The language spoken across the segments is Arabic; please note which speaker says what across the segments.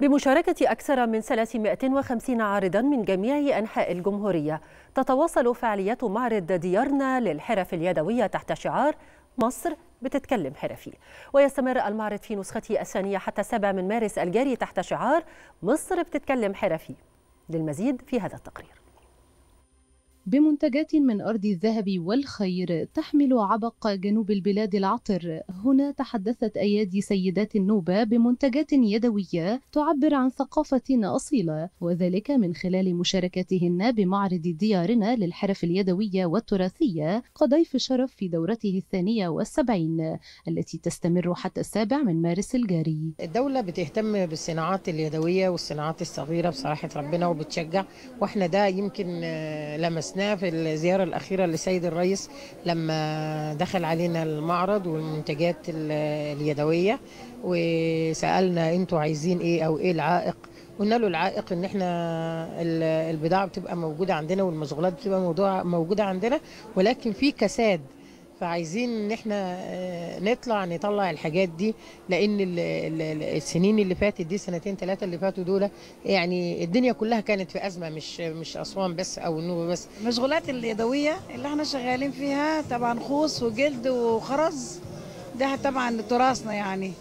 Speaker 1: بمشاركة أكثر من 350 عارضا من جميع أنحاء الجمهورية تتواصل فعالية معرض ديارنا للحرف اليدوية تحت شعار مصر بتتكلم حرفي ويستمر المعرض في نسخته الثانية حتى 7 من مارس الجاري تحت شعار مصر بتتكلم حرفي للمزيد في هذا التقرير
Speaker 2: بمنتجات من أرض الذهب والخير تحمل عبق جنوب البلاد العطر هنا تحدثت أيادي سيدات النوبة بمنتجات يدوية تعبر عن ثقافة أصيلة وذلك من خلال مشاركتهن بمعرض ديارنا للحرف اليدوية والتراثية قضيف شرف في دورته الثانية والسبعين التي تستمر حتى السابع من مارس الجاري
Speaker 3: الدولة بتهتم بالصناعات اليدوية والصناعات الصغيرة بصراحة ربنا وبتشجع وإحنا ده يمكن آه، لمس شمسناه في الزيارة الأخيرة لسيد الرئيس لما دخل علينا المعرض والمنتجات اليدوية وسألنا أنتوا عايزين إيه أو إيه العائق قلنا له العائق ان احنا البضاعه بتبقى موجوده عندنا والمشغولات بتبقى موجوده عندنا ولكن في كساد فعايزين ان احنا آه، نطلع نطلع الحاجات دي لان السنين اللي فاتت دي سنتين ثلاثه اللي فاتوا دول يعني الدنيا كلها كانت في ازمه مش مش اسوان بس او
Speaker 4: النوبه بس المشغولات اليدويه اللي احنا شغالين فيها طبعا خوص وجلد وخرز ده طبعا تراثنا يعني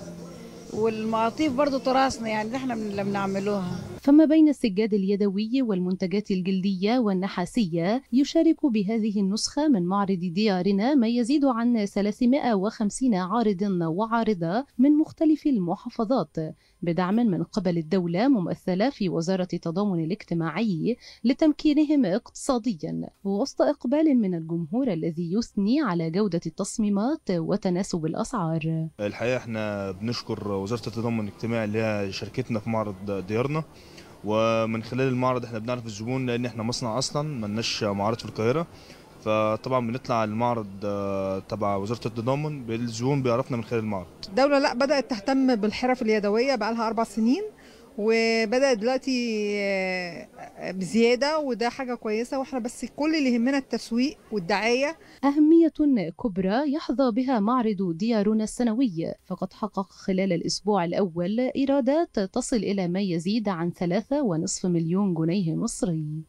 Speaker 4: والمقاطيف برضو تراثنا يعني ده احنا اللي بنعملوها
Speaker 2: فما بين السجاد اليدوي والمنتجات الجلدية والنحاسية يشارك بهذه النسخة من معرض ديارنا ما يزيد عن 350 عارض وعارضة من مختلف المحافظات بدعم من قبل الدولة ممثلة في وزارة التضامن الاجتماعي لتمكينهم اقتصاديا وسط إقبال من الجمهور الذي يثني على جودة التصميمات وتناسب الأسعار
Speaker 5: الحقيقة احنا بنشكر وزارة التضامن الاجتماعي اللي هي شركتنا في معرض ديارنا ومن خلال المعرض احنا بنعرف الزبون لان احنا مصنع اصلا ملناش معارض في القاهره فطبعا بنطلع المعرض آه، تبع وزاره التضامن الزبون بيعرفنا من خلال المعرض
Speaker 2: الدوله لا بدات تهتم بالحرف اليدويه بقى لها اربع سنين وبدأ دلوقتي آه، بزيادة وده حاجة كويسة واحنا بس كل اللي يهمنا التسويق والدعاية أهمية كبرى يحظى بها معرض ديارنا السنوي فقد حقق خلال الأسبوع الأول إيرادات تصل إلى ما يزيد عن 3.5 مليون جنيه مصري